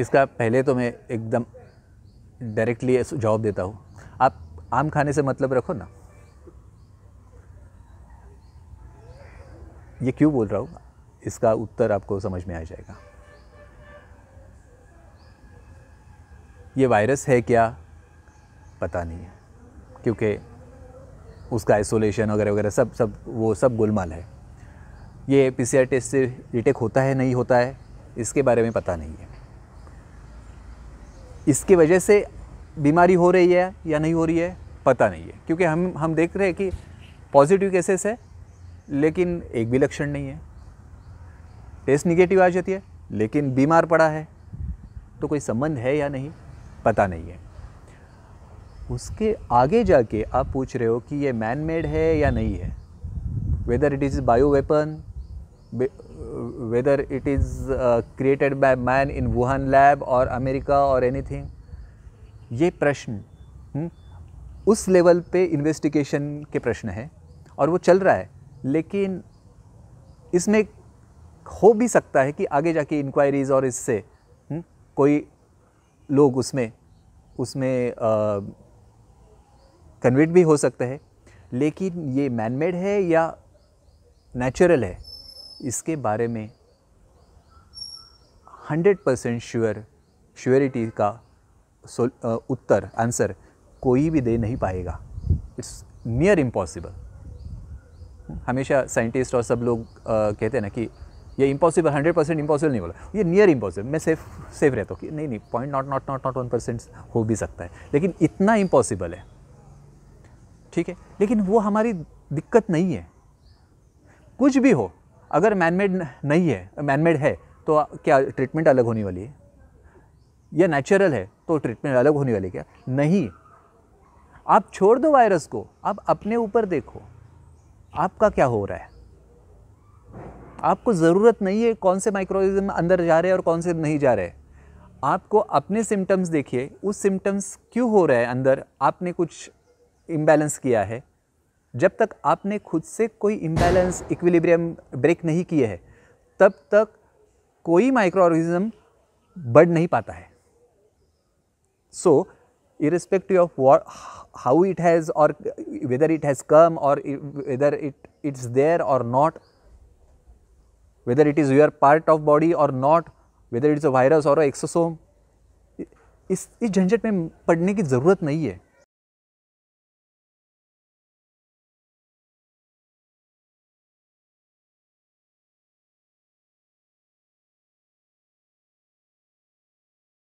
इसका पहले तो मैं एकदम डायरेक्टली जवाब देता हूँ आप आम खाने से मतलब रखो ना ये क्यों बोल रहा हूँ इसका उत्तर आपको समझ में आ जाएगा ये वायरस है क्या पता नहीं है क्योंकि उसका आइसोलेशन वगैरह वगैरह सब सब वो सब गुलमाल है ये पीसीआर टेस्ट से डिटेक्ट होता है नहीं होता है इसके बारे में पता नहीं है इसकी वजह से बीमारी हो रही है या नहीं हो रही है पता नहीं है क्योंकि हम हम देख रहे हैं कि पॉजिटिव केसेस है लेकिन एक भी लक्षण नहीं है टेस्ट निगेटिव आ जाती है लेकिन बीमार पड़ा है तो कोई संबंध है या नहीं पता नहीं है उसके आगे जाके आप पूछ रहे हो कि ये मैन मेड है या नहीं है whether it is bio weapon whether it is uh, created by man in Wuhan lab or America or anything ये प्रश्न हुँ? हम्म, उस लेवल पे इन्वेस्टिगेशन के प्रश्न हैं और वो चल रहा है लेकिन इसमें हो भी सकता है कि आगे जाके इंक्वायरीज़ और इससे हुँ? हम्म, कोई लोग उसमें उसमें कन्विट भी हो सकते हैं लेकिन ये मैनमेड है या नेचुरल है इसके बारे में हंड्रेड परसेंट श्योर श्योरिटी का उत्तर आंसर कोई भी दे नहीं पाएगा इट्स नियर इम्पॉसिबल हमेशा साइंटिस्ट और सब लोग आ, कहते हैं ना कि ये इम्पॉसिबल हंड्रेड परसेंट इम्पॉसिबल नहीं बोला ये नियर इम्पॉसिबल मैं सेफ सेफ रहता हूँ कि नहीं नहीं point not not not not one percent हो भी सकता है लेकिन इतना इम्पॉसिबल है ठीक है लेकिन वो हमारी दिक्कत नहीं है कुछ भी हो अगर मैनमेड नहीं है मैनमेड है तो क्या ट्रीटमेंट अलग होने वाली है या नेचुरल है तो ट्रीटमेंट अलग होने वाली क्या नहीं आप छोड़ दो वायरस को आप अपने ऊपर देखो आपका क्या हो रहा है आपको ज़रूरत नहीं है कौन से माइक्रोलिज्म अंदर जा रहे हैं और कौन से नहीं जा रहे आपको अपने सिम्टम्स देखिए उस सिम्टम्स क्यों हो रहे हैं अंदर आपने कुछ इम्बैलेंस किया है जब तक आपने खुद से कोई इम्बैलेंस इक्विलिब्रियम ब्रेक नहीं किए है तब तक कोई माइक्रो ऑर्गेनिज्म बढ़ नहीं पाता है so irrespective of how it has or whether it has come or whether it it's there or not whether it is your part of body or not whether it's a virus or exosome इस इस झंझट में पढ़ने की ज़रूरत नहीं है